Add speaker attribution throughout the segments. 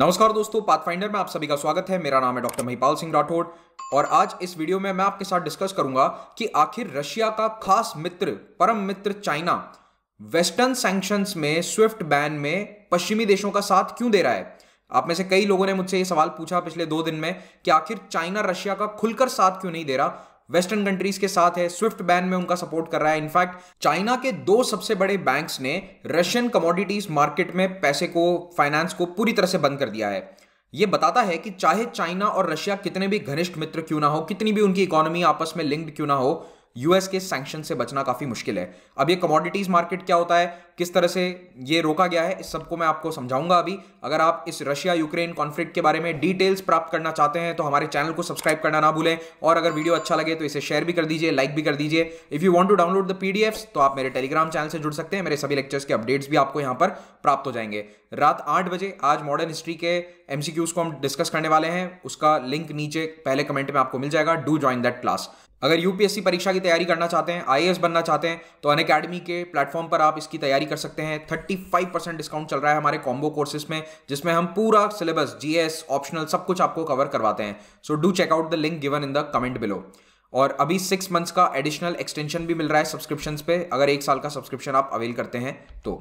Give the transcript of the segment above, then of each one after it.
Speaker 1: नमस्कार दोस्तों पाथफाइंडर में आप सभी का स्वागत है मेरा नाम है डॉक्टर महिपाल सिंह राठौड़ और आज इस वीडियो में मैं आपके साथ डिस्कस करूंगा कि आखिर रशिया का खास मित्र परम मित्र चाइना वेस्टर्न सैंक्शंस में स्विफ्ट बैन में पश्चिमी देशों का साथ क्यों दे रहा है आप में से कई लोगों ने मुझसे ये सवाल पूछा पिछले दो दिन में कि आखिर चाइना रशिया का खुलकर साथ क्यों नहीं दे रहा वेस्टर्न कंट्रीज के साथ है स्विफ्ट बैन में उनका सपोर्ट कर रहा है इनफैक्ट चाइना के दो सबसे बड़े बैंक्स ने रशियन कमोडिटीज मार्केट में पैसे को फाइनेंस को पूरी तरह से बंद कर दिया है ये बताता है कि चाहे चाइना और रशिया कितने भी घनिष्ठ मित्र क्यों ना हो कितनी भी उनकी इकोनॉमी आपस में लिंक्ड क्यों ना हो यूएस के सैंक्शन से बचना काफ़ी मुश्किल है अब ये कमोडिटीज़ मार्केट क्या होता है किस तरह से ये रोका गया है इस सबको मैं आपको समझाऊंगा अभी अगर आप इस रशिया यूक्रेन कॉन्फ्लिक्ट के बारे में डिटेल्स प्राप्त करना चाहते हैं तो हमारे चैनल को सब्सक्राइब करना ना भूलें और अगर वीडियो अच्छा लगे तो इसे शेयर भी कर दीजिए लाइक भी कर दीजिए if you want to download the P तो आप मेरे टेलीग्राम चैनल से जुड़ सकते हैं मेरे सभी लेक्चर्स के अपडेट्स भी आपको यहाँ पर प्राप्त हो जाएंगे रात आठ बजे आज मॉडर्न हिस्ट्री के एमसीक्यूज को हम डिस्कस करने वाले हैं उसका लिंक नीचे पहले कमेंट में आपको मिल जाएगा डू ज्वाइन दैट क्लास अगर यूपीएससी परीक्षा की तैयारी करना चाहते हैं आई बनना चाहते हैं तो अन अकेडमी के प्लेटफॉर्म पर आप इसकी तैयारी कर सकते हैं 35 परसेंट डिस्काउंट चल रहा है हमारे कॉम्बो कोर्सेज में जिसमें हम पूरा सिलेबस जीएस ऑप्शनल सब कुछ आपको कवर करवाते हैं so do check out the link given in the comment below और अभी सिक्स मंथ्स का एडिशनल एक्सटेंशन भी मिल रहा है सब्सक्रिप्शन पे अगर एक साल का सब्सक्रिप्शन आप अवेल करते हैं तो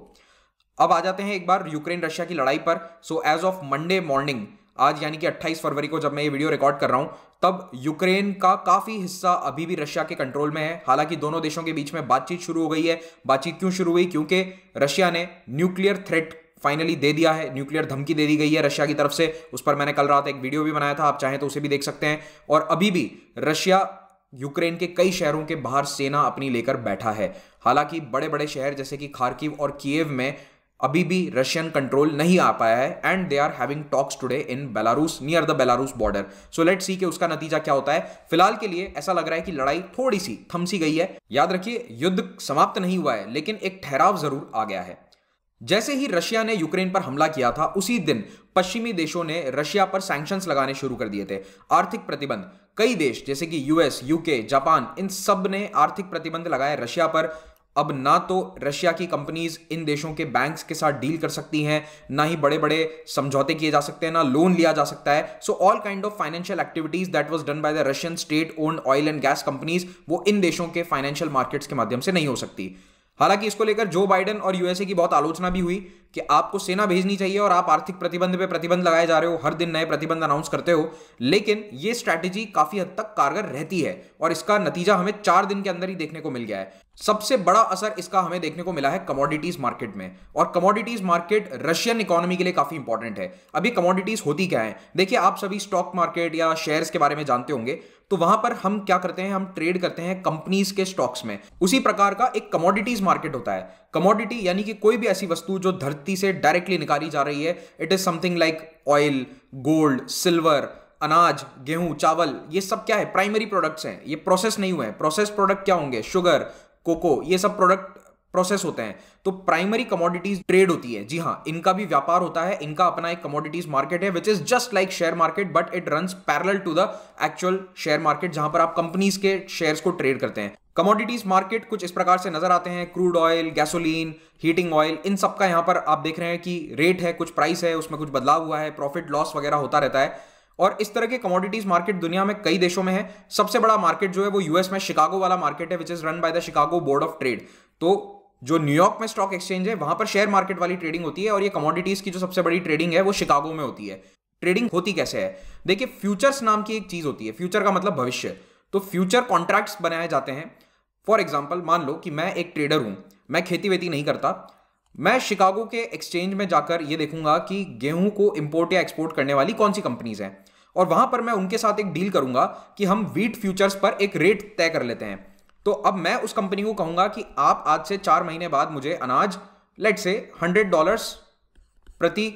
Speaker 1: अब आ जाते हैं एक बार यूक्रेन रशिया की लड़ाई पर so as of Monday morning आज यानी कि 28 फरवरी को जब मैं ये वीडियो रिकॉर्ड कर रहा हूं तब यूक्रेन का काफी हिस्सा अभी भी रशिया के कंट्रोल में है हालांकि दोनों देशों के बीच में बातचीत शुरू हो गई है बातचीत क्यों शुरू हुई क्योंकि रशिया ने न्यूक्लियर थ्रेट फाइनली दे दिया है न्यूक्लियर धमकी दे दी गई है रशिया की तरफ से उस पर मैंने कल रात एक वीडियो भी बनाया था आप चाहें तो उसे भी देख सकते हैं और अभी भी रशिया यूक्रेन के कई शहरों के बाहर सेना अपनी लेकर बैठा है हालांकि बड़े बड़े शहर जैसे कि खारकीव और किएव में अभी भी रशियन कंट्रोल नहीं आ पाया है and they are having talks today in Belarus near the Belarus border so let see के उसका नतीजा क्या होता है फिलहाल के लिए ऐसा लग रहा है कि लड़ाई थोड़ी सी थमसी गई है याद रखिए युद्ध समाप्त नहीं हुआ है लेकिन एक ठहराव जरूर आ गया है जैसे ही रशिया ने यूक्रेन पर हमला किया था उसी दिन पश्चिमी देशों ने रशिया पर सैंक्शंस लगाने शुरू कर दिए थे आर्थिक प्रतिबंध कई देश जैसे कि यूएस यूके जापान इन सब ने आर्थिक प्रतिबंध लगाए रशिया पर अब ना तो रशिया की कंपनीज इन देशों के बैंक्स के साथ डील कर सकती हैं ना ही बड़े बड़े समझौते किए जा सकते हैं ना लोन लिया जा सकता है so all kind of financial activities that was done by the Russian state owned oil and gas companies वो इन देशों के फाइनेंशियल मार्केट्स के माध्यम से नहीं हो सकती हालांकि इसको लेकर जो बाइडन और यूएसए की बहुत आलोचना भी हुई कि आपको सेना भेजनी चाहिए और आप आर्थिक प्रतिबंध पे प्रतिबंध लगाए जा रहे हो हर दिन नए प्रतिबंध अनाउंस करते हो लेकिन ये स्ट्रैटेजी काफी हद तक कारगर रहती है और इसका नतीजा हमें चार दिन के अंदर ही देखने को मिल गया है सबसे बड़ा असर इसका हमें देखने को मिला है कमोडिटीज मार्केट में और कमोडिटीज मार्केट रशियन इकोनॉमी के लिए काफी इंपॉर्टेंट है अभी कमोडिटीज होती क्या है देखिए आप सभी स्टॉक मार्केट या शेयर्स के बारे में जानते होंगे तो वहां पर हम क्या करते हैं हम ट्रेड करते हैं कंपनीज के स्टॉक्स में उसी प्रकार का एक कमोडिटीज मार्केट होता है कमोडिटी यानी कि कोई भी ऐसी वस्तु जो धरती से डायरेक्टली निकाली जा रही है it is something like oil gold silver अनाज गेहूं चावल ये सब क्या है प्राइमरी प्रोडक्ट्स हैं ये प्रोसेस नहीं हुए हैं प्रोसेस प्रोडक्ट क्या होंगे शुगर कोको ये सब प्रोडक्ट प्रोसेस होते हैं तो प्राइमरी कमोडिटीज ट्रेड होती है जी हाँ इनका भी व्यापार होता है इनका अपना एक कमोडिटीज मार्केट है which is just like share market but it run parallel to the actual share market जहां पर आप कंपनीज के शेयर्स को ट्रेड करते हैं कमोडिटीज मार्केट कुछ इस प्रकार से नजर आते हैं crude oil gasoline heating oil इन सब का यहां पर आप देख रहे हैं कि रेट है कुछ प्राइस है उसमें कुछ बदलाव हुआ है प्रॉफिट लॉस वगैरह होता रहता है और इस तरह के कमोडिटीज मार्केट दुनिया में कई देशों में है सबसे बड़ा मार्केट जो है वो यूएस में शिकागो वाला मार्केट है which is run by the Chicago board of trade तो जो न्यूयॉर्क में स्टॉक एक्सचेंज है वहां पर शेयर मार्केट वाली ट्रेडिंग होती है और ये कमोडिटीज की जो सबसे बड़ी ट्रेडिंग है वो शिकागो में होती है ट्रेडिंग होती कैसे है देखिए फ्यूचर्स नाम की एक चीज होती है फ्यूचर का मतलब भविष्य तो फ्यूचर कॉन्ट्रैक्ट्स बनाए जाते हैं फॉर एग्जाम्पल मान लो कि मैं एक ट्रेडर हूं मैं खेती वेती नहीं करता मैं शिकागो के एक्सचेंज में जाकर यह देखूंगा कि गेहूं को इंपोर्ट या एक्सपोर्ट करने वाली कौन सी कंपनीज हैं और वहां पर मैं उनके साथ एक डील करूंगा कि हम वीट फ्यूचर्स पर एक रेट तय कर लेते हैं तो अब मैं उस कंपनी को कहूंगा कि आप आज से चार महीने बाद मुझे अनाज लेट से हंड्रेड डॉलर प्रति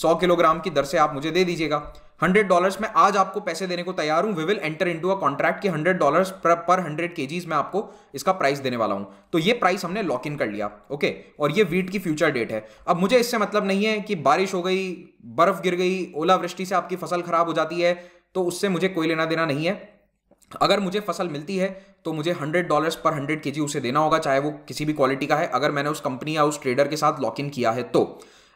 Speaker 1: सौ किलोग्राम की दर से आप मुझे दे दीजिएगा हंड्रेड डॉलर्स में आज आपको पैसे देने को तैयार हूं we will enter into a contract कि हंड्रेड डॉलर्स पर हंड्रेड के में आपको इसका प्राइस देने वाला हूं तो ये प्राइस हमने लॉक इन कर लिया ओके और ये वीट की फ्यूचर डेट है अब मुझे इससे मतलब नहीं है कि बारिश हो गई बर्फ गिर गई ओलावृष्टि से आपकी फसल खराब हो जाती है तो उससे मुझे कोई लेना देना नहीं है अगर मुझे फसल मिलती है तो मुझे हंड्रेड डॉलर्स पर हंड्रेड के उसे देना होगा चाहे वो किसी भी क्वालिटी का है अगर मैंने उस कंपनी या उस ट्रेडर के साथ लॉक इन किया है तो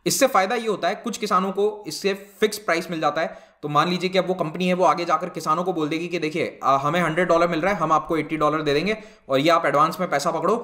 Speaker 1: इससे फायदा ये होता है कुछ किसानों को इससे फिक्स प्राइस मिल जाता है तो मान लीजिए कि अब वो कंपनी है वो आगे जाकर किसानों को बोल देगी कि देखिए हमें हंड्रेड डॉलर मिल रहा है हम आपको एट्टी डॉलर दे देंगे और ये आप एडवांस में पैसा पकड़ो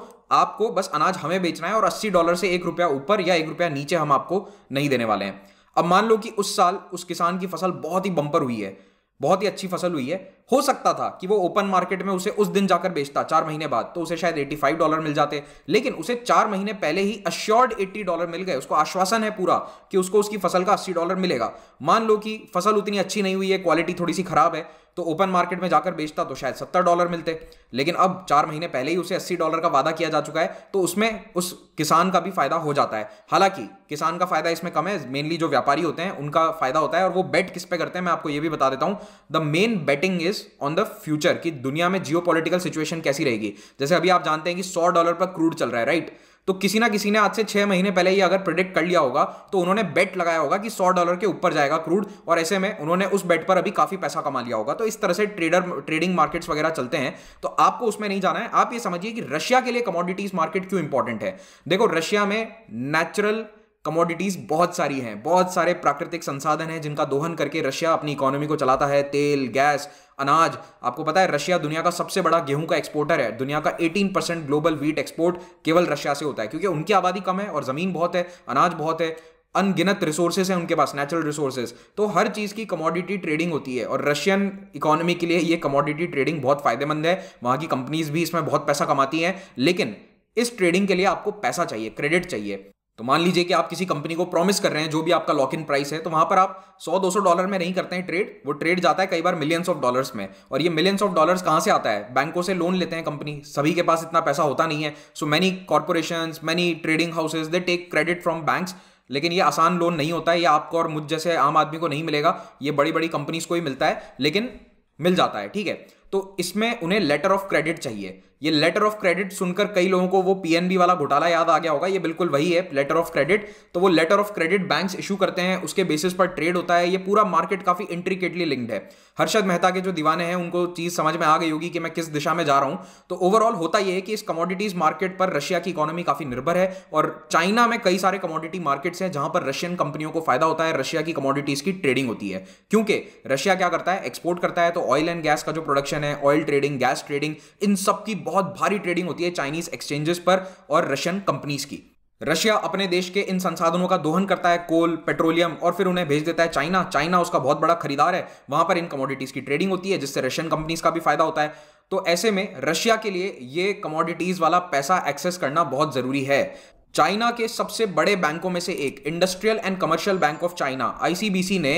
Speaker 1: आपको बस अनाज हमें बेचना है और अस्सी डॉलर से एक रुपया ऊपर या एक रुपया नीचे हम आपको नहीं देने वाले हैं अब मान लो कि उस साल उस किसान की फसल बहुत ही बंपर हुई है बहुत ही अच्छी फसल हुई है हो सकता था कि वो ओपन मार्केट में उसे उस दिन जाकर बेचता चार महीने बाद तो उसे शायद 85 डॉलर मिल जाते लेकिन उसे चार महीने पहले ही अश्योर्ड 80 डॉलर मिल गए उसको आश्वासन है पूरा कि उसको उसकी फसल का 80 डॉलर मिलेगा मान लो कि फसल उतनी अच्छी नहीं हुई है क्वालिटी थोड़ी सी खराब है तो ओपन मार्केट में जाकर बेचता तो शायद सत्तर डॉलर मिलते लेकिन अब चार महीने पहले ही उसे अस्सी डॉलर का वादा किया जा चुका है तो उसमें उस किसान का भी फायदा हो जाता है हालांकि किसान का फायदा इसमें कम है मेनली जो व्यापारी होते हैं उनका फायदा होता है और वो बेट किस पे करते हैं मैं आपको ये भी बता देता हूं the main betting is base on the future कि दुनिया में जियो सिचुएशन कैसी रहेगी जैसे अभी आप जानते हैं कि सौ डॉलर पर क्रूड चल रहा है राइट तो किसी ना किसी ने आज से छह महीने पहले ही अगर प्रिडिक्ट कर लिया होगा तो उन्होंने बेट लगाया होगा कि सौ डॉलर के ऊपर जाएगा क्रूड और ऐसे में उन्होंने उस बेट पर अभी काफी पैसा कमा लिया होगा तो इस तरह से ट्रेडर ट्रेडिंग मार्केट्स वगैरह चलते हैं तो आपको उसमें नहीं जाना है आप ये समझिए कि रशिया के लिए कमोडिटीज मार्केट क्यों इंपॉर्टेंट है देखो रशिया में नेचुरल कमोडिटीज़ बहुत सारी हैं बहुत सारे प्राकृतिक संसाधन हैं जिनका दोहन करके रशिया अपनी इकोनॉमी को चलाता है तेल गैस अनाज आपको पता है रशिया दुनिया का सबसे बड़ा गेहूं का एक्सपोर्टर है दुनिया का 18 परसेंट ग्लोबल वीट एक्सपोर्ट केवल रशिया से होता है क्योंकि उनकी आबादी कम है और ज़मीन बहुत है अनाज बहुत है अनगिनत रिसोर्सेज हैं उनके पास नेचुरल रिसोर्सेज तो हर चीज़ की कमोडिटी ट्रेडिंग होती है और रशियन इकोनॉमी के लिए ये कमोडिटी ट्रेडिंग बहुत फायदेमंद है वहाँ की कंपनीज भी इसमें बहुत पैसा कमाती हैं लेकिन इस ट्रेडिंग के लिए आपको पैसा चाहिए क्रेडिट चाहिए तो मान लीजिए कि आप किसी कंपनी को प्रॉमिस कर रहे हैं जो भी आपका लॉक इन प्राइस है तो वहां पर आप 100-200 डॉलर में नहीं करते हैं ट्रेड वो ट्रेड जाता है कई बार मिलियंस ऑफ डॉलर्स में और ये मिलियंस ऑफ डॉलर्स कहां से आता है बैंकों से लोन लेते हैं कंपनी सभी के पास इतना पैसा होता नहीं है so many corporation many trading houses they take credit from banks लेकिन ये आसान लोन नहीं होता है ये आपको और मुझ जैसे आम आदमी को नहीं मिलेगा ये बड़ी बड़ी कंपनीज को ही मिलता है लेकिन मिल जाता है ठीक है तो इसमें उन्हें लेटर ऑफ क्रेडिट चाहिए ये लेटर ऑफ क्रेडिट सुनकर कई लोगों को वो पीएनबी वाला घोटाला याद आ गया होगा ये बिल्कुल वही है लेटर ऑफ क्रेडिट तो वो letter of credit banks issue करते हैं उसके बेसिस पर ट्रेड होता है ये पूरा मार्केट काफी इंट्रिकेटली लिंक्ड है हर्षद मेहता के जो दीवाने हैं उनको चीज समझ में आ गई होगी कि मैं किस दिशा में जा रहा हूं तो ओवरऑल होता यह है कि इस कमोडिटीज मार्केट पर रशिया की इकोनॉमी काफी निर्भर है और चाइना में कई सारे कमोडिटी मार्केट्स हैं जहां पर रशियन कंपनियों को फायदा होता है रशिया की कमोडिटीज की ट्रेडिंग होती है क्योंकि रशिया क्या करता है एक्सपोर्ट करता है तो ऑयल एंड गैस का जो प्रोडक्शन है ऑयल ट्रेडिंग गैस ट्रेडिंग इन सबकी बहुत भारी ट्रेडिंग होती है चाइनीज एक्सचेंजेस पर और रशियन कंपनीज की रशिया अपने देश के इन संसाधनों का दोहन करता है कोल पेट्रोलियम और फिर उन्हें भेज देता है चाइना चाइना उसका बहुत बड़ा खरीदार है वहां पर इन कमोडिटीज की ट्रेडिंग होती है जिससे रशियन कंपनीज का भी फायदा होता है तो ऐसे में रशिया के लिए ये कमोडिटीज वाला पैसा एक्सेस करना बहुत जरूरी है चाइना के सबसे बड़े बैंकों में से एक industrial and commercial bank of China ICBC ने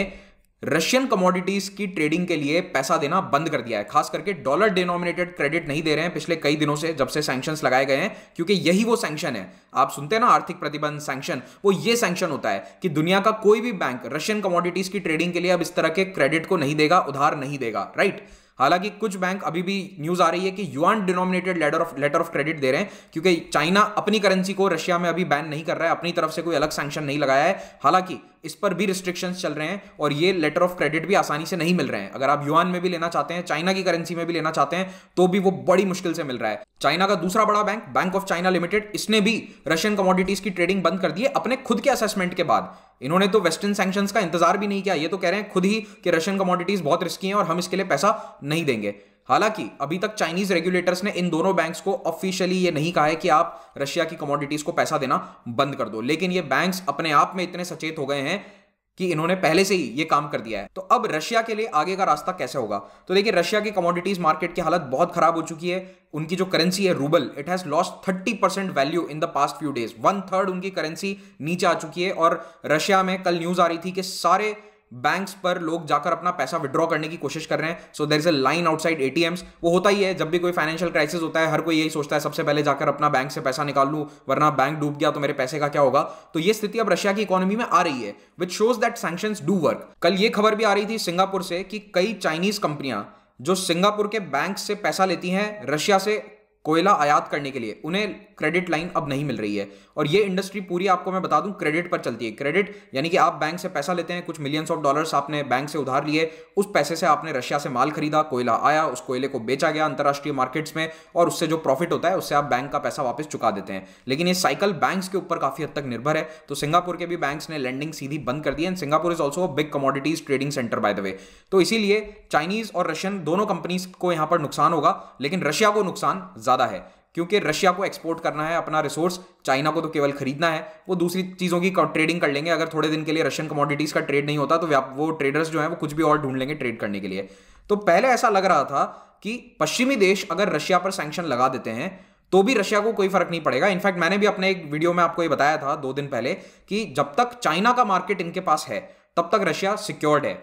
Speaker 1: रशियन कमोडिटीज की ट्रेडिंग के लिए पैसा देना बंद कर दिया है खास करके डॉलर डिनोमिनेटेड क्रेडिट नहीं दे रहे हैं पिछले कई दिनों से जब से सैक्शन लगाए गए हैं क्योंकि यही वो सैंक्शन है आप सुनते हैं ना आर्थिक प्रतिबंध सैंक्शन वो ये सैंक्शन होता है कि दुनिया का कोई भी बैंक रशियन कमोडिटीज की ट्रेडिंग के लिए अब इस तरह के क्रेडिट को नहीं देगा उधार नहीं देगा राइट हालांकि कुछ बैंक अभी भी न्यूज आ रही है कि yuan denominated letter of letter of credit दे रहे हैं क्योंकि चाइना अपनी करेंसी को रशिया में अभी बैन नहीं कर रहा है अपनी तरफ से कोई अलग सैंक्शन नहीं लगाया है हालांकि इस पर भी रिस्ट्रिक्शंस चल रहे हैं और ये लेटर ऑफ क्रेडिट भी आसानी से नहीं मिल रहे हैं अगर आप युआन में भी लेना चाहते हैं चाइना की करेंसी में भी लेना चाहते हैं तो भी वो बड़ी मुश्किल से मिल रहा है चाइना का दूसरा बड़ा bank bank of China limited इसने भी रशियन कमोडिटीज की ट्रेडिंग बंद कर दी है अपने खुद के असेसमेंट के बाद इन्होंने तो वेस्टर्न सैक्शन का इंतजार भी नहीं किया ये तो कह रहे हैं खुद ही कि रशियन कमोडिटीज बहुत रिस्की हैं और हम इसके लिए पैसा नहीं देंगे हालांकि अभी तक चाइनीज रेगुलेटर्स ने इन दोनों बैंक्स को ऑफिशियली ये नहीं कहा है कि आप रशिया की कमोडिटीज को पैसा देना बंद कर दो लेकिन ये बैंक्स अपने आप में इतने सचेत हो गए हैं कि इन्होंने पहले से ही ये काम कर दिया है तो अब रशिया के लिए आगे का रास्ता कैसे होगा तो देखिए रशिया की कमोडिटीज मार्केट की हालत बहुत खराब हो चुकी है उनकी जो करेंसी है rouble it has lost thirty percent value in the past few days one third उनकी करेंसी नीचे आ चुकी है और रशिया में कल न्यूज आ रही थी कि सारे बैंक्स पर लोग जाकर अपना पैसा विड्रॉ करने की कोशिश कर रहे हैं so there is a line outside ATMs वो होता ही है जब भी कोई फाइनेंशियल क्राइसिस होता है हर कोई यही सोचता है सबसे पहले जाकर अपना बैंक से पैसा निकाल लूँ वरना बैंक डूब गया तो मेरे पैसे का क्या होगा तो ये स्थिति अब रशिया की इकोनॉमी में आ रही है which shows that sanction do work कल ये खबर भी आ रही थी सिंगापुर से कि कई चाइनीज कंपनियां जो सिंगापुर के बैंक से पैसा लेती हैं रशिया से कोयला आयात करने के लिए उन्हें क्रेडिट लाइन अब नहीं मिल रही है और ये इंडस्ट्री पूरी आपको मैं बता दूं क्रेडिट पर चलती है क्रेडिट यानी कि आप बैंक से पैसा लेते हैं कुछ मिलियंस ऑफ डॉलर्स आपने बैंक से उधार लिए उस पैसे से आपने रशिया से माल खरीदा कोयला आया उस कोयले को बेचा गया अंतर्राष्ट्रीय मार्केट्स में और उससे जो प्रॉफिट होता है उससे आप बैंक का पैसा वापस चुका देते हैं लेकिन ये साइकिल बैंक के ऊपर काफी हद तक निर्भर है तो सिंगापुर के भी बैंक ने लैंडिंग सीधी बंद कर दी and Singapore is also big commodities trading centre by the way तो इसीलिए चाइनीज और रशियन दोनों कंपनीज को यहां पर नुकसान होगा लेकिन रशिया को नुकसान ज्यादा है क्योंकि रशिया को एक्सपोर्ट करना है अपना रिसोर्स चाइना को तो केवल खरीदना है वो दूसरी चीज़ों की ट्रेडिंग कर लेंगे अगर थोड़े दिन के लिए रशियन कमोडिटीज़ का ट्रेड नहीं होता तो वो ट्रेडर्स जो हैं वो कुछ भी और ढूंढ लेंगे ट्रेड करने के लिए तो पहले ऐसा लग रहा था कि पश्चिमी देश अगर रशिया पर सैंक्शन लगा देते हैं तो भी रशिया को कोई फर्क नहीं पड़ेगा इनफैक्ट मैंने भी अपने एक वीडियो में आपको ये बताया था दो दिन पहले कि जब तक चाइना का मार्केट इनके पास है तब तक रशिया सिक्योर्ड है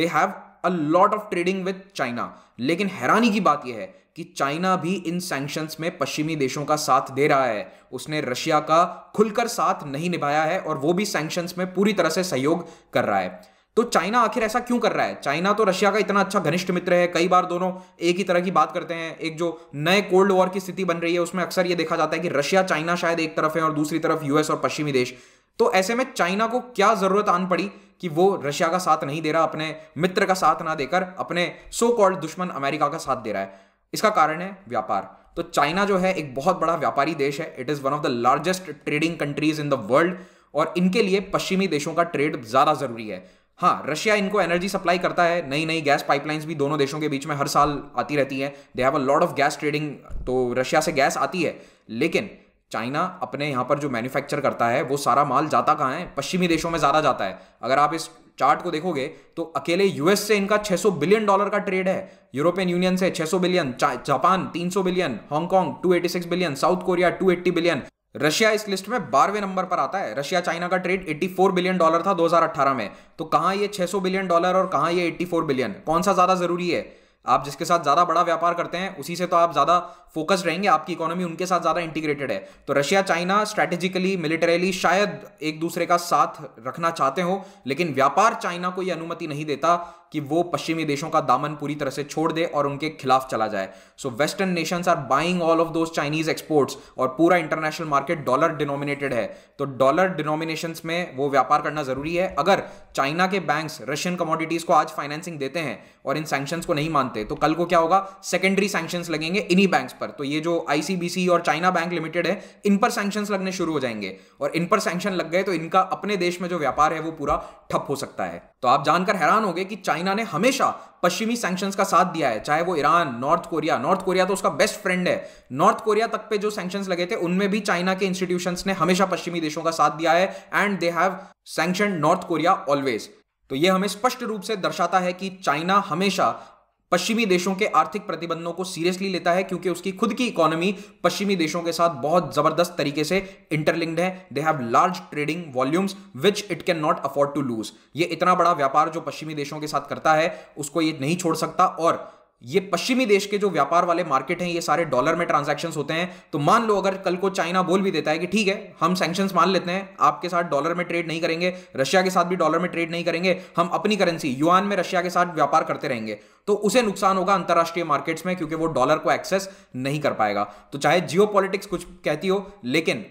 Speaker 1: they have a lot of trading with China लेकिन हैरानी की बात यह है कि चाइना भी इन सैंक्शंस में पश्चिमी देशों का साथ दे रहा है उसने रशिया का खुलकर साथ नहीं निभाया है और वो भी सैंक्शंस में पूरी तरह से सहयोग कर रहा है तो चाइना आखिर ऐसा क्यों कर रहा है चाइना तो रशिया का इतना अच्छा घनिष्ठ मित्र है कई बार दोनों एक ही तरह की बात करते हैं एक जो नए कोल्ड वॉर की स्थिति बन रही है उसमें अक्सर यह देखा जाता है कि रशिया चाइना शायद एक तरफ है और दूसरी तरफ यूएस और पश्चिमी देश तो ऐसे में चाइना को क्या जरूरत आन पड़ी कि वो रशिया का साथ नहीं दे रहा अपने मित्र का साथ ना देकर अपने सो कॉल्ड दुश्मन अमेरिका का साथ दे रहा है इसका कारण है व्यापार तो चाइना जो है एक बहुत बड़ा व्यापारी देश है it is one of the largest trading countries in the world और इनके लिए पश्चिमी देशों का ट्रेड ज़्यादा ज़रूरी है हाँ रशिया इनको एनर्जी सप्लाई करता है नई नई गैस पाइपलाइंस भी दोनों देशों के बीच में हर साल आती रहती है they have a lot of gas trading तो रशिया से गैस आती है लेकिन चाइना अपने यहाँ पर जो मैन्युफैक्चर करता है वो सारा माल जाता कहाँ है पश्चिमी देशों में ज़्यादा जाता है अगर आप इस चार्ट को देखोगे तो अकेले यूएस से इनका 600 बिलियन डॉलर का ट्रेड है यूरोपियन यूनियन से 600 billion Japan 300 billion Hong Kong 286 billion South Korea 280 billion Russia इस लिस्ट में बारहवें नंबर पर आता है रशिया चाइना का ट्रेड 84 बिलियन डॉलर था 2018 में तो कहाँ ये 600 बिलियन डॉलर और कहाँ ये 84 बिलियन कौन सा ज़्यादा ज़रूरी है आप जिसके साथ ज़्यादा बड़ा व्यापार करते हैं उसी से तो आप ज़्यादा फोकस रहेंगे आपकी इकोनॉमी उनके साथ ज़्यादा इंटीग्रेटेड है तो रशिया चाइना स्ट्रेटेजिकली मिलिटरीली शायद एक दूसरे का साथ रखना चाहते हो लेकिन व्यापार चाइना को यह अनुमति नहीं देता कि वो पश्चिमी देशों का दामन पूरी तरह से छोड़ दे और उनके खिलाफ चला जाए so western nations are buying all of those Chinese exports और पूरा इंटरनेशनल मार्केट डॉलर डिनोमिनेटेड है तो डॉलर डिनोमिनेशन में वो व्यापार करना जरूरी है अगर चाइना के बैंक्स रशियन कमोडिटीज को आज फाइनेंसिंग देते हैं और इन सैक्शन को नहीं मानते तो कल को क्या होगा सेकेंडरी सैक्शन लगेंगे इन्हीं बैंक्स पर पर तो ये जो आईसीबीसी और चाइना बैंक लिमिटेड है इन पर सैंक्शन लगने शुरू हो जाएंगे और इन पर सैंक्शन लग गए तो इनका अपने देश में जो व्यापार है वो पूरा ठप हो सकता है तो आप जानकर हैरान हो कि चाइना ने हमेशा पश्चिमी सैंक्शन का साथ दिया है चाहे वो Iran North Korea North Korea तो उसका बेस्ट फ्रेंड है नॉर्थ कोरिया तक पे जो सैंक्शंस लगे थे उनमें भी चाइना के इंस्टीट्यूशन ने हमेशा पश्चिमी देशों का साथ दिया है and they have sanction North Korea always तो ये हमें स्पष्ट रूप से दर्शाता है कि चाइना हमेशा पश्चिमी देशों के आर्थिक प्रतिबंधों को सीरियसली लेता है क्योंकि उसकी खुद की इकोनॉमी पश्चिमी देशों के साथ बहुत जबरदस्त तरीके से इंटरलिंक्ड है they have large trading volumes which it can not afford to lose ये इतना बड़ा व्यापार जो पश्चिमी देशों के साथ करता है उसको ये नहीं छोड़ सकता और ये पश्चिमी देश के जो व्यापार वाले मार्केट हैं ये सारे डॉलर में ट्रांजेक्शन होते हैं तो मान लो अगर कल को चाइना बोल भी देता है कि ठीक है हम सैक्शन मान लेते हैं आपके साथ डॉलर में ट्रेड नहीं करेंगे रशिया के साथ भी डॉलर में ट्रेड नहीं करेंगे हम अपनी करेंसी युआन में रशिया के साथ व्यापार करते रहेंगे तो उसे नुकसान होगा अंतर्राष्ट्रीय मार्केट्स में क्योंकि वो डॉलर को एक्सेस नहीं कर पाएगा तो चाहे जियो कुछ कहती हो लेकिन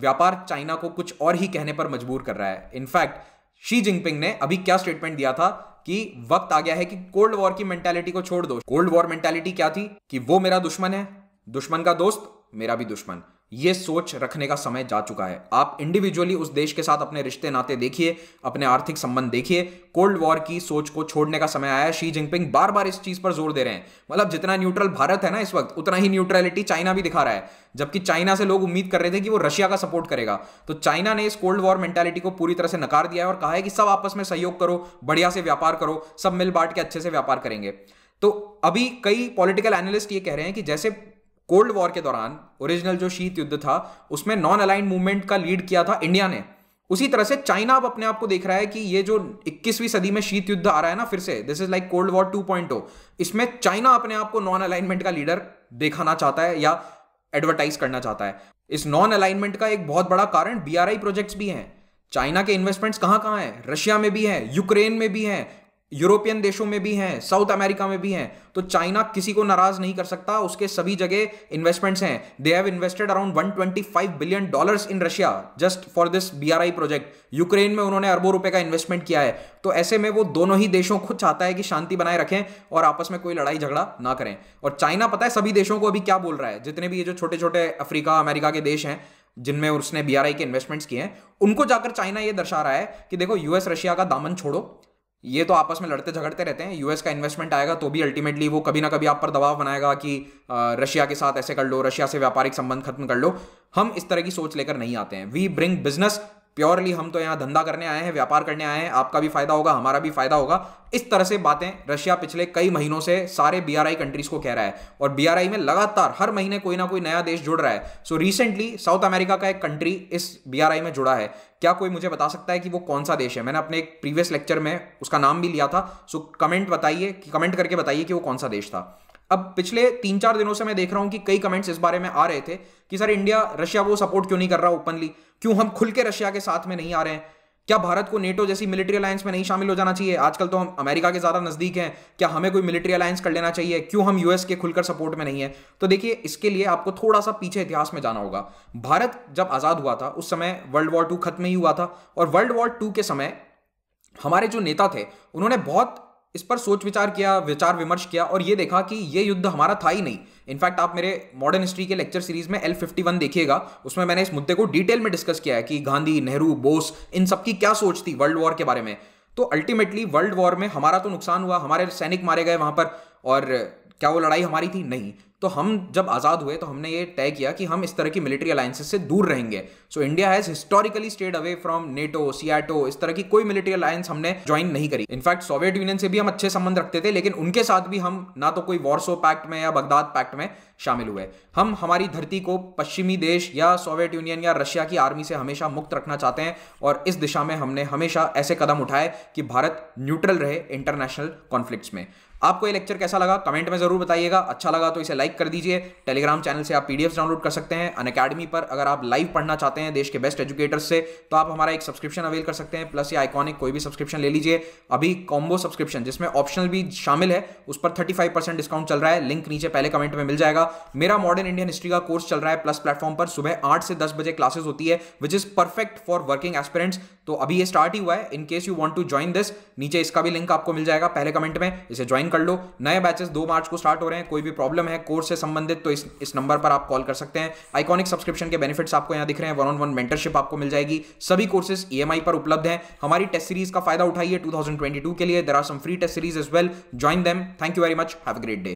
Speaker 1: व्यापार चाइना को कुछ और ही कहने पर मजबूर कर रहा है इनफैक्ट शी जिनपिंग ने अभी क्या स्टेटमेंट दिया था कि वक्त आ गया है कि कोल्ड वॉर की मेंटेलिटी को छोड़ दो कोल्ड वॉर मेंटेलिटी क्या थी कि वो मेरा दुश्मन है दुश्मन का दोस्त मेरा भी दुश्मन ये सोच रखने का समय जा चुका है आप इंडिविजुअली उस देश के साथ अपने रिश्ते नाते देखिए अपने आर्थिक संबंध देखिए कोल्ड वॉर की सोच को छोड़ने का समय आया शी जिनपिंग बार बार इस चीज पर जोर दे रहे हैं मतलब जितना न्यूट्रल भारत है ना इस वक्त उतना ही न्यूट्रलिटी चाइना भी दिखा रहा है जबकि चाइना से लोग उम्मीद कर रहे थे कि वो रशिया का सपोर्ट करेगा तो चाइना ने इस कोल्ड वॉर मेंटेलिटी को पूरी तरह से नकार दिया है और कहा है कि सब आपस में सहयोग करो बढ़िया से व्यापार करो सब मिल बांट के अच्छे से व्यापार करेंगे तो अभी कई पॉलिटिकल एनालिस्ट ये कह रहे हैं कि जैसे कोल्ड वॉर के दौरान ओरिजिनल जो शीत युद्ध था उसमें नॉन अलाइन मूवमेंट का लीड किया था इंडिया ने उसी तरह से चाइना अब अपने आप को देख रहा है कि ये जो 21वीं सदी में शीत युद्ध आ रहा है ना फिर से this is like cold war 2.0 इसमें चाइना अपने आप को नॉन अलाइनमेंट का लीडर दिखाना चाहता है या एडवर्टाइज करना चाहता है इस नॉन अलाइनमेंट का एक बहुत बड़ा कारण बी प्रोजेक्ट्स भी हैं चाइना के इन्वेस्टमेंट्स कहां कहां हैं रशिया में भी हैं यूक्रेन में भी हैं यूरोपियन देशों में भी हैं साउथ अमेरिका में भी हैं तो चाइना किसी को नाराज नहीं कर सकता उसके सभी जगह इन्वेस्टमेंट्स हैं they have invested around 125 billion dollars in Russia just for this BRI project Ukraine में उन्होंने अरबों रुपए का इन्वेस्टमेंट किया है तो ऐसे में वो दोनों ही देशों को चाहता है कि शांति बनाए रखें और आपस में कोई लड़ाई झगड़ा ना करें और चाइना पता है सभी देशों को अभी क्या बोल रहा है जितने भी ये जो छोटे छोटे अफ्रीका अमेरिका के देश हैं जिनमें उसने बीआरआई के इन्वेस्टमेंट्स किए हैं उनको जाकर चाइना ये दर्शा रहा है कि देखो यूएस रशिया का दामन छोड़ो ये तो आपस में लड़ते झगड़ते रहते हैं यूएस का इन्वेस्टमेंट आएगा तो भी अल्टीमेटली वो कभी ना कभी आप पर दबाव बनाएगा कि रशिया के साथ ऐसे कर लो रशिया से व्यापारिक संबंध खत्म कर लो हम इस तरह की सोच लेकर नहीं आते हैं वी ब्रिंग बिजनेस प्योरली हम तो यहाँ धंधा करने आए हैं व्यापार करने आए हैं आपका भी फायदा होगा हमारा भी फायदा होगा इस तरह से बातें रशिया पिछले कई महीनों से सारे बीआरआई कंट्रीज को कह रहा है और बीआरआई में लगातार हर महीने कोई ना कोई नया देश जुड़ रहा है सो रिसेंटली साउथ अमेरिका का एक कंट्री इस बीआरआई में जुड़ा है क्या कोई मुझे बता सकता है कि वो कौन सा देश है मैंने अपने एक प्रीवियस लेक्चर में उसका नाम भी लिया था सो कमेंट बताइए कमेंट करके बताइए कि वो कौन सा देश था अब पिछले तीन चार दिनों से मैं देख रहा हूं कि कई कमेंट्स इस बारे में आ रहे थे कि सर इंडिया रशिया को सपोर्ट क्यों नहीं कर रहा ओपनली क्यों हम खुल के रशिया के साथ में नहीं आ रहे हैं क्या भारत को नेटो जैसी मिलिट्री अलायंस में नहीं शामिल हो जाना चाहिए आजकल तो हम अमेरिका के ज़्यादा नज़दीक हैं क्या हमें कोई मिलिट्री अलायंस कर लेना चाहिए क्यों हम यूएस के खुलकर सपोर्ट में नहीं है तो देखिए इसके लिए आपको थोड़ा सा पीछे इतिहास में जाना होगा भारत जब आज़ाद हुआ था उस समय वर्ल्ड वॉर टू खत्म ही हुआ था और वर्ल्ड वॉर टू के समय हमारे जो नेता थे उन्होंने बहुत इस पर सोच विचार किया विचार विमर्श किया और ये देखा कि ये युद्ध हमारा था ही नहीं इनफैक्ट आप मेरे मॉडर्न हिस्ट्री के लेक्चर सीरीज में एल फिफ्टी वन देखिएगा उसमें मैंने इस मुद्दे को डिटेल में डिस्कस किया है कि गांधी नेहरू बोस इन सबकी क्या सोच थी वर्ल्ड वॉर के बारे में तो अल्टीमेटली वर्ल्ड वॉर में हमारा तो नुकसान हुआ हमारे सैनिक मारे गए वहां पर और क्या वो लड़ाई हमारी थी नहीं तो हम जब आज़ाद हुए तो हमने ये तय किया कि हम इस तरह की मिलिट्री अलायंसेस से दूर रहेंगे so India has historically stayed away from NATO SEATO इस तरह की कोई मिलिट्री अलायंस हमने ज्वाइन नहीं करी इनफैक्ट सोवियत यूनियन से भी हम अच्छे संबंध रखते थे लेकिन उनके साथ भी हम ना तो कोई वॉरसो पैक्ट में या बगदाद पैक्ट में शामिल हुए हम हमारी धरती को पश्चिमी देश या सोवियत यूनियन या रशिया की आर्मी से हमेशा मुक्त रखना चाहते हैं और इस दिशा में हमने हमेशा ऐसे कदम उठाए कि भारत न्यूट्रल रहे इंटरनेशनल कॉन्फ्लिक्ट में आपको ये लेक्चर कैसा लगा कमेंट में जरूर बताइएगा अच्छा लगा तो इसे लाइक कर दीजिए टेलीग्राम चैनल से आप पीडीएफ डाउनलोड कर सकते हैं अन अकेडमी पर अगर आप लाइव पढ़ना चाहते हैं देश के बेस्ट एजुकेटर्स से तो आप हमारा एक सब्सक्रिप्शन अवेल कर सकते हैं प्लस या आइकॉनिक कोई भी सब्सक्रिप्शन ले लीजिए अभी कॉम्बो सब्सक्रिप्शन जिसमें ऑप्शनल भी शामिल है उस पर थर्टी डिस्काउंट चल रहा है लिंक नीचे पहले कमेंट में मिल जाएगा मेरा मॉडर्न इंडियन हिस्ट्री का कोर्स चल रहा है प्लस प्लेटफॉर्म पर सुबह आठ से दस बजे क्लासेस होती है which is perfect for working aspirants तो अभी ये स्टार्ट ही हुआ है in case you want to join this नीचे इसका भी लिंक आपको मिल जाएगा पहले कमेंट में इसे ज्वाइन कर लो नए बैचेस दो मार्च को स्टार्ट हो रहे हैं कोई भी प्रॉब्लम है कोर्स से संबंधित तो इस इस नंबर पर आप कॉल कर सकते हैं आइकॉनिक सब्सक्रिप्शन के बेनिफिट्स आपको यहाँ दिख रहे हैं वन ऑन वन मेंटरशिप आपको मिल जाएगी सभी कोर्सेस ई e पर उपलब्ध है हमारी टेस्ट सीरीज का फायदा उठाइए टू के लिए there are some free test series as well join them thank you very much have great day